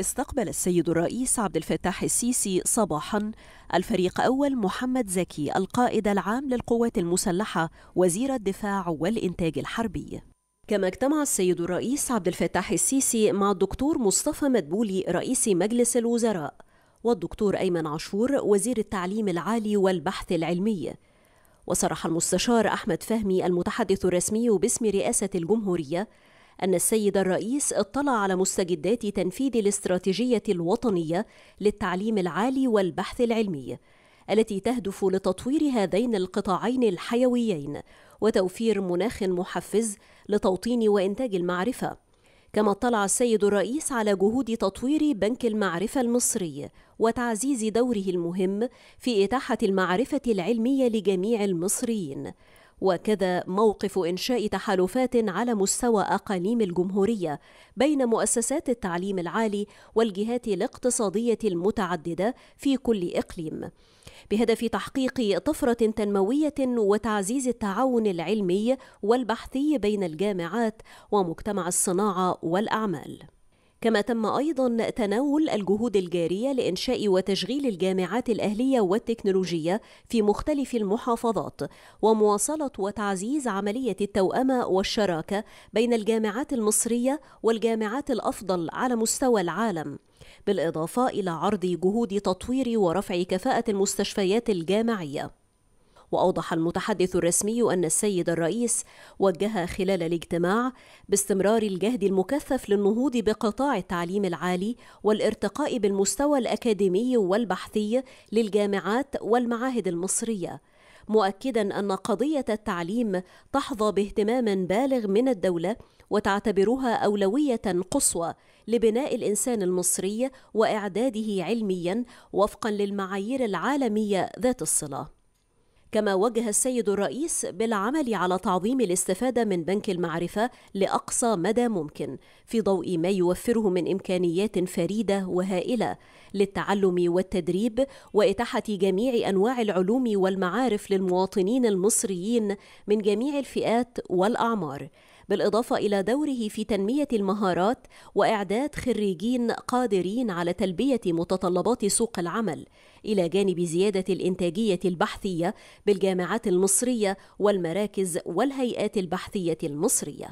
استقبل السيد الرئيس عبد الفتاح السيسي صباحا الفريق أول محمد زكي القائد العام للقوات المسلحة وزير الدفاع والإنتاج الحربي كما اجتمع السيد الرئيس عبد الفتاح السيسي مع الدكتور مصطفى مدبولي رئيس مجلس الوزراء والدكتور أيمن عاشور وزير التعليم العالي والبحث العلمي وصرح المستشار أحمد فهمي المتحدث الرسمي باسم رئاسة الجمهورية أن السيد الرئيس اطلع على مستجدات تنفيذ الاستراتيجية الوطنية للتعليم العالي والبحث العلمي التي تهدف لتطوير هذين القطاعين الحيويين وتوفير مناخ محفز لتوطين وإنتاج المعرفة كما اطلع السيد الرئيس على جهود تطوير بنك المعرفة المصري وتعزيز دوره المهم في إتاحة المعرفة العلمية لجميع المصريين وكذا موقف إنشاء تحالفات على مستوى أقاليم الجمهورية بين مؤسسات التعليم العالي والجهات الاقتصادية المتعددة في كل إقليم بهدف تحقيق طفرة تنموية وتعزيز التعاون العلمي والبحثي بين الجامعات ومجتمع الصناعة والأعمال كما تم أيضا تناول الجهود الجارية لإنشاء وتشغيل الجامعات الأهلية والتكنولوجية في مختلف المحافظات ومواصلة وتعزيز عملية التوأمة والشراكة بين الجامعات المصرية والجامعات الأفضل على مستوى العالم بالإضافة إلى عرض جهود تطوير ورفع كفاءة المستشفيات الجامعية وأوضح المتحدث الرسمي أن السيد الرئيس وجه خلال الاجتماع باستمرار الجهد المكثف للنهوض بقطاع التعليم العالي والارتقاء بالمستوى الأكاديمي والبحثي للجامعات والمعاهد المصرية مؤكدا ان قضيه التعليم تحظى باهتمام بالغ من الدوله وتعتبرها اولويه قصوى لبناء الانسان المصري واعداده علميا وفقا للمعايير العالميه ذات الصله كما وجه السيد الرئيس بالعمل على تعظيم الاستفادة من بنك المعرفة لأقصى مدى ممكن في ضوء ما يوفره من إمكانيات فريدة وهائلة للتعلم والتدريب وإتاحة جميع أنواع العلوم والمعارف للمواطنين المصريين من جميع الفئات والأعمار بالإضافة إلى دوره في تنمية المهارات وإعداد خريجين قادرين على تلبية متطلبات سوق العمل إلى جانب زيادة الإنتاجية البحثية بالجامعات المصرية والمراكز والهيئات البحثية المصرية